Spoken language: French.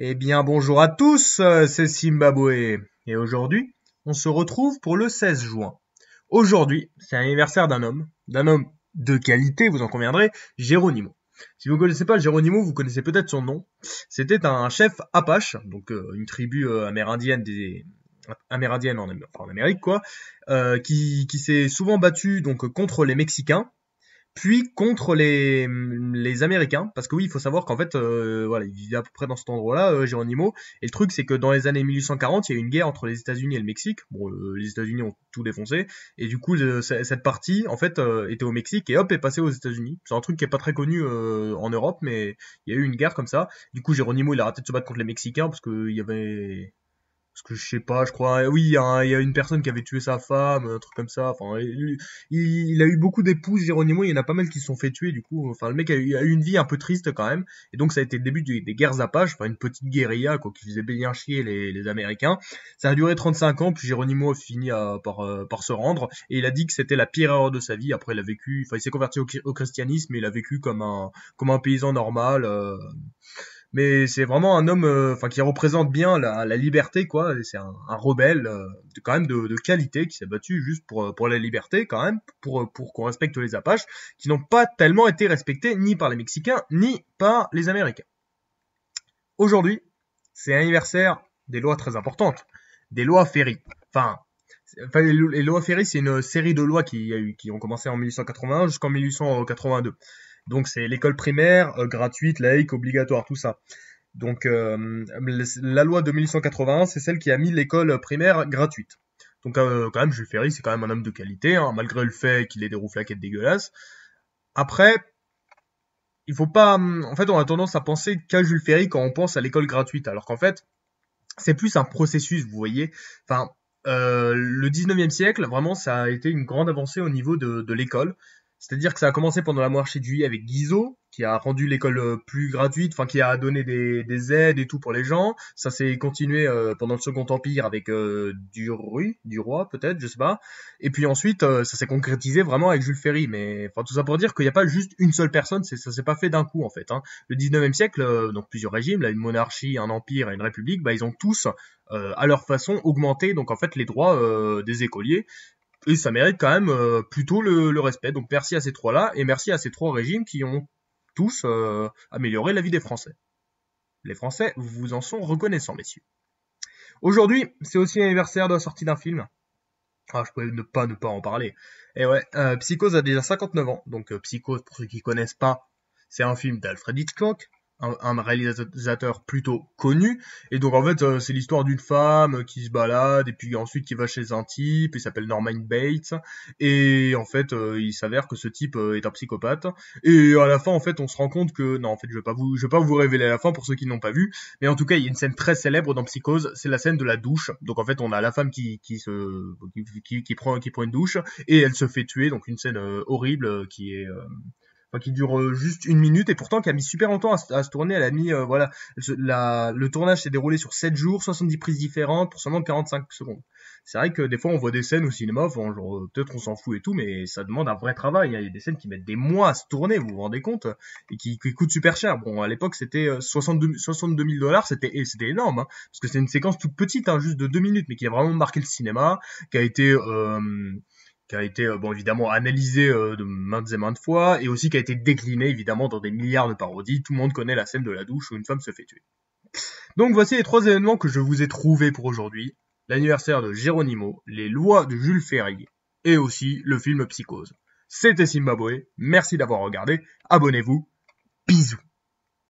Eh bien bonjour à tous, euh, c'est Simbabwe. Et aujourd'hui, on se retrouve pour le 16 juin. Aujourd'hui, c'est l'anniversaire d'un homme, d'un homme de qualité, vous en conviendrez, Géronimo. Si vous ne connaissez pas Géronimo, vous connaissez peut-être son nom. C'était un chef Apache, donc euh, une tribu euh, amérindienne des, en, Amérique, quoi, qui, qui s'est souvent battu donc contre les Mexicains puis contre les, les Américains, parce que oui, il faut savoir qu'en fait, euh, voilà, il vivait à peu près dans cet endroit-là, euh, Géronimo, et le truc c'est que dans les années 1840, il y a eu une guerre entre les États-Unis et le Mexique, bon, euh, les États-Unis ont tout défoncé, et du coup, cette partie, en fait, euh, était au Mexique, et hop, est passée aux États-Unis. C'est un truc qui est pas très connu en Europe, mais il y a eu une guerre comme ça, du coup, Géronimo, il a raté de se battre contre les Mexicains, parce qu'il y avait parce que je sais pas, je crois. Oui, il y, a une personne qui avait tué sa femme, un truc comme ça. Enfin, il, a eu beaucoup d'épouses, Géronimo. Il y en a pas mal qui se sont fait tuer, du coup. Enfin, le mec a eu, une vie un peu triste quand même. Et donc, ça a été le début des, guerres apaches, enfin, une petite guérilla, quoi, qui faisait bien chier les, Américains. Ça a duré 35 ans, puis Géronimo a fini par, se rendre. Et il a dit que c'était la pire erreur de sa vie. Après, il a vécu. Enfin, il s'est converti au, christianisme et il a vécu comme un, comme un paysan normal. Euh, mais c'est vraiment un homme euh, enfin qui représente bien la, liberté quoi c'est un, rebelle euh, de, quand même de, qualité qui s'est battu juste pour euh, pour la liberté quand même pour pour qu'on respecte les Apaches qui n'ont pas tellement été respectés ni par les Mexicains ni par les Américains aujourd'hui c'est l'anniversaire des lois très importantes des lois Ferry enfin les lois Ferry, c'est une série de lois qui, qui ont commencé en 1881 jusqu'en 1882. Donc c'est l'école primaire, euh, gratuite, laïque, obligatoire, tout ça. Donc euh, la loi de 1881, c'est celle qui a mis l'école primaire gratuite. Donc euh, quand même, Jules Ferry, c'est quand même un homme de qualité, hein, malgré le fait qu'il ait des rouflaquettes dégueulasses. Après, il faut pas... En fait, on a tendance à penser qu'à Jules Ferry quand on pense à l'école gratuite, alors qu'en fait, c'est plus un processus, vous voyez. Enfin, le 19e siècle, vraiment, ça a été une grande avancée au niveau de l'école. C'est-à-dire que ça a commencé pendant la monarchie de juillet avec Guizot, qui a rendu l'école euh, plus gratuite, enfin qui a donné des, aides et tout pour les gens. Ça s'est continué euh, pendant le Second Empire avec du, du roi peut-être, je sais pas. Et puis ensuite, euh, ça s'est concrétisé vraiment avec Jules Ferry. Mais enfin tout ça pour dire qu'il n'y a pas juste une seule personne, c'est, ça s'est pas fait d'un coup en fait. Hein. Le 19e siècle, donc plusieurs régimes, là, une monarchie, un empire une république, bah, ils ont tous à leur façon augmenté donc en fait les droits des écoliers et ça mérite quand même euh, plutôt le, respect. Donc merci à ces trois-là et merci à ces trois régimes qui ont tous euh, amélioré la vie des Français. Les Français vous en sont reconnaissants, messieurs. Aujourd'hui, c'est aussi l'anniversaire de la sortie d'un film. Ah, je pouvais ne pas ne pas en parler. Et eh ouais, euh, Psychose a déjà 59 ans. Donc Psychose, pour ceux qui connaissent pas, c'est un film d'Alfred Hitchcock un, réalisateur plutôt connu. Et donc en fait, euh, c'est l'histoire d'une femme qui se balade et puis ensuite qui va chez un type, il s'appelle Norman Bates. Et en fait, euh, il s'avère que ce type euh, est un psychopathe. Et à la fin, en fait, on se rend compte que non, en fait, je vais pas vous, je vais pas vous révéler la fin pour ceux qui n'ont pas vu. Mais en tout cas, il y a une scène très célèbre dans Psychose, c'est la scène de la douche. Donc en fait, on a la femme qui qui se qui, prend qui prend une douche et elle se fait tuer. Donc une scène horrible qui est enfin, qui dure euh, juste une minute et pourtant qui a mis super longtemps à, se tourner. Elle a mis, euh, voilà, le tournage s'est déroulé sur 7 jours, 70 prises différentes pour seulement 45 secondes. C'est vrai que des fois on voit des scènes au cinéma, enfin, genre euh, peut-être on s'en fout et tout, mais ça demande un vrai travail. Il y a des scènes qui mettent des mois à se tourner, vous vous rendez compte, et qui, qui coûtent super cher. Bon, à l'époque c'était 62, 62 000 dollars, c'était énorme, hein, parce que c'est une séquence toute petite, hein, juste de 2 minutes, mais qui a vraiment marqué le cinéma, qui a été qui a été euh, bon évidemment analysé euh, de maintes et maintes fois et aussi qui a été décliné évidemment dans des milliards de parodies. Tout le monde connaît la scène de la douche où une femme se fait tuer. Donc voici les trois événements que je vous ai trouvés pour aujourd'hui l'anniversaire de Geronimo, les lois de Jules Ferry et aussi le film Psychose. C'était Boé, merci d'avoir regardé, abonnez-vous, bisous.